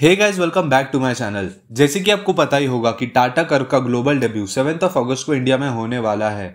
hey guys welcome back to my channel जैसे कि आपको पता ही होगा कि टाटा कर का global debut seventh of August को इंडिया में होने वाला है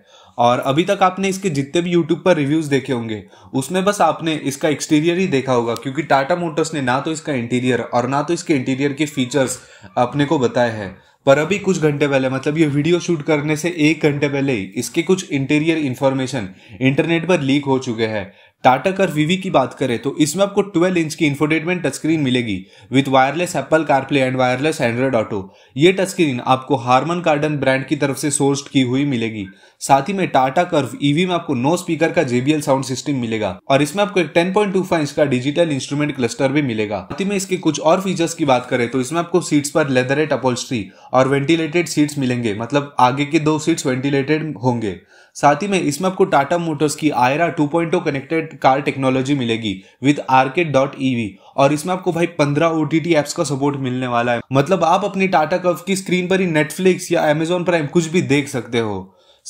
और अभी तक आपने इसके जितने भी यूट्यूब पर रिव्यूज देखे होंगे उसमें बस आपने इसका एक्सटीरियर ही देखा होगा क्योंकि टाटा मोटर्स ने ना तो इसका इंटीरियर और ना तो इसके इंटीरियर के फीचर्स अपने को बताए हैं पर अभी कुछ घंटे पहले मतलब ये वीडियो शूट करने से एक घंटे पहले ही इसके कुछ इंटीरियर इन्फॉर्मेशन इंटरनेट पर लीक हो चुके हैं टाटा कर वीवी की बात करें तो इसमें आपको 12 इंच की इन्फोटेनमेंट टच स्क्रीन मिलेगी with wireless Apple CarPlay and wireless Android Auto ये टच स्क्रीन आपको हार्मन कार्डन ब्रांड की तरफ से सोर्स्ड की हुई मिलेगी साथ ही में टाटा कर्व ईवी में आपको नो स्पीकर का जेबीएल साउंड सिस्टम मिलेगा और इसमें आपको एक ten point two five inch का डिजिटल इंस्ट्रूमेंट क्लस्टर भी मिलेगा साथ ही में इसके कुछ और फीचर्स की बात करें तो इसमें आपको सीट्स पर एट अपोल्स्ट्री और वेंटिलेटेड सीट्स मिलेंगे मतलब आगे के दो सीट्स वेंटिलेटेड होंगे साथ ही में इसमें आपको टाटा मोटर्स की आयरा 2.0 कनेक्टेड कार टेक्नोलॉजी मिलेगी विद आरकेट डॉट ईवी और इसमें आपको भाई 15 ओ टी एप्स का सपोर्ट मिलने वाला है मतलब आप अपनी टाटा कव की स्क्रीन पर ही नेटफ्लिक्स या अमेजोन प्राइम कुछ भी देख सकते हो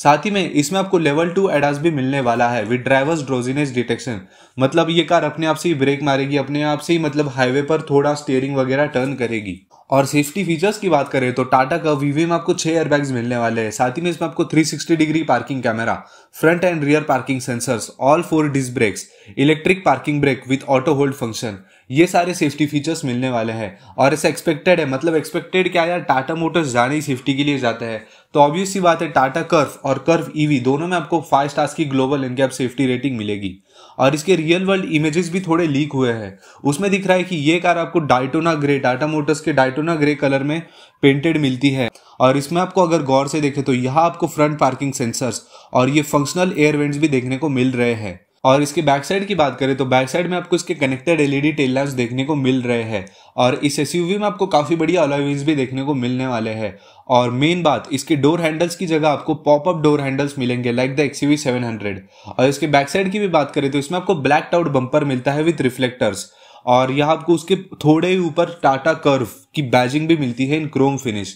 साथ ही में इसमें आपको लेवल टू एडास भी मिलने वाला है विद ड्राइवर्स ड्रोजिनेस डिटेक्शन मतलब ये कार अपने आप से ही ब्रेक मारेगी अपने आप से ही मतलब हाईवे पर थोड़ा स्टेयरिंग वगैरह टर्न करेगी और सेफ्टी फीचर्स की बात करें तो टाटा का वीवी में आपको छह एयरबैग्स मिलने वाले हैं साथ ही में इसमें आपको 360 degree parking camera front and rear parking sensors all four disc brakes electric parking brake with auto hold function ये सारे सेफ्टी फीचर्स मिलने वाले हैं और ऐसा एक्सपेक्टेड है मतलब एक्सपेक्टेड क्या यार टाटा मोटर्स जाने ही सेफ्टी के लिए जाता है तो ऑब्वियस सी बात है टाटा कर्व और कर्व ईवी e दोनों में आपको फाइव स्टार्स की ग्लोबल इनकैप सेफ्टी रेटिंग मिलेगी और इसके रियल वर्ल्ड इमेजेस भी थोड़े लीक हुए हैं उसमें दिख रहा है कि ये कार आपको डाइटोना ग्रे टाटा मोटर्स के डाइटोना ग्रे कलर में पेंटेड मिलती है और इसमें आपको अगर गौर से देखें तो यहाँ आपको फ्रंट पार्किंग सेंसर्स और ये फंक्शनल एयर वेंट्स भी देखने को मिल रहे हैं और इसके बैक साइड की बात करें तो बैक साइड में आपको इसके कनेक्टेड एलईडी टेल लैंप्स देखने को मिल रहे हैं और इस एस में आपको काफ़ी बढ़िया अलॉयविंस भी देखने को मिलने वाले हैं और मेन बात इसके डोर हैंडल्स की जगह आपको पॉपअप डोर हैंडल्स मिलेंगे लाइक द सेवन हंड्रेड और इसके बैक साइड की भी बात करें तो इसमें आपको ब्लैक आउट बंपर मिलता है विथ रिफ्लेक्टर्स और यहाँ आपको उसके थोड़े ही ऊपर टाटा कर्व की बैजिंग भी मिलती है इन क्रोम फिनिश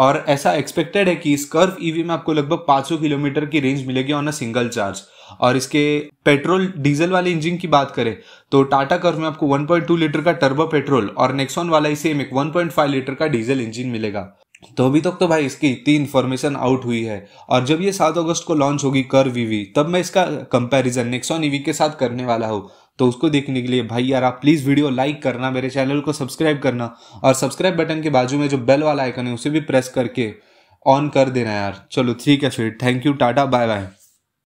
और ऐसा एक्सपेक्टेड है कि इस कर्व ईवी e में आपको लगभग 500 किलोमीटर की रेंज मिलेगी ऑन अ सिंगल चार्ज और इसके पेट्रोल डीजल वाले इंजन की बात करें तो टाटा कर्व में आपको 1.2 लीटर का टर्बो पेट्रोल और नेक्सॉन वाला ही सेम एक 1.5 लीटर का डीजल इंजन मिलेगा तो अभी तक तो भाई इसकी इतनी इन्फॉर्मेशन आउट हुई है और जब ये सात अगस्त को लॉन्च होगी कर वीवी e तब मैं इसका कंपैरिजन नेक्सॉन ईवी के साथ करने वाला हूँ तो उसको देखने के लिए भाई यार आप प्लीज़ वीडियो लाइक करना मेरे चैनल को सब्सक्राइब करना और सब्सक्राइब बटन के बाजू में जो बेल वाला आइकन है उसे भी प्रेस करके ऑन कर देना यार चलो ठीक है फिर thank you tata bye bye